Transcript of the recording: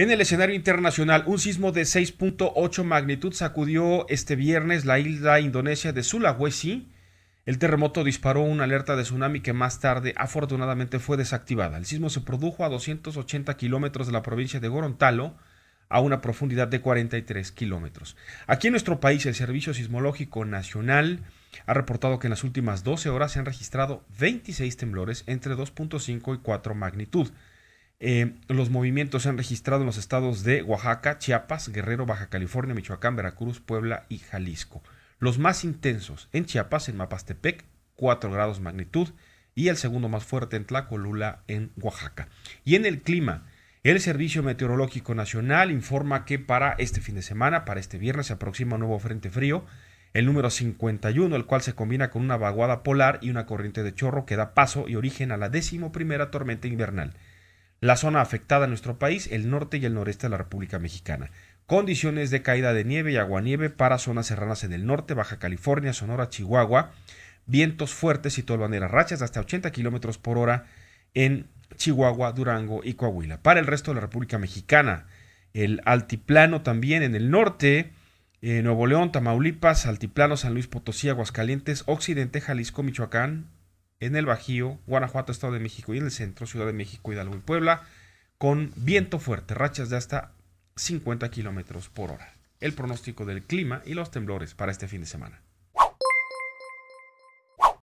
En el escenario internacional, un sismo de 6.8 magnitud sacudió este viernes la isla indonesia de Sulawesi. El terremoto disparó una alerta de tsunami que más tarde afortunadamente fue desactivada. El sismo se produjo a 280 kilómetros de la provincia de Gorontalo, a una profundidad de 43 kilómetros. Aquí en nuestro país, el Servicio Sismológico Nacional ha reportado que en las últimas 12 horas se han registrado 26 temblores entre 2.5 y 4 magnitud. Eh, los movimientos se han registrado en los estados de Oaxaca, Chiapas, Guerrero, Baja California, Michoacán, Veracruz, Puebla y Jalisco. Los más intensos en Chiapas, en Mapastepec, 4 grados magnitud, y el segundo más fuerte en Tlacolula, en Oaxaca. Y en el clima, el Servicio Meteorológico Nacional informa que para este fin de semana, para este viernes, se aproxima un nuevo frente frío, el número 51, el cual se combina con una vaguada polar y una corriente de chorro que da paso y origen a la décimo primera tormenta invernal la zona afectada en nuestro país, el norte y el noreste de la República Mexicana. Condiciones de caída de nieve y aguanieve para zonas serranas en el norte, Baja California, Sonora, Chihuahua. Vientos fuertes y tolvaneras, rachas hasta 80 kilómetros por hora en Chihuahua, Durango y Coahuila. Para el resto de la República Mexicana, el altiplano también en el norte, eh, Nuevo León, Tamaulipas, Altiplano, San Luis Potosí, Aguascalientes, Occidente, Jalisco, Michoacán, en el Bajío, Guanajuato, Estado de México y en el centro, Ciudad de México, Hidalgo y Puebla, con viento fuerte, rachas de hasta 50 kilómetros por hora. El pronóstico del clima y los temblores para este fin de semana.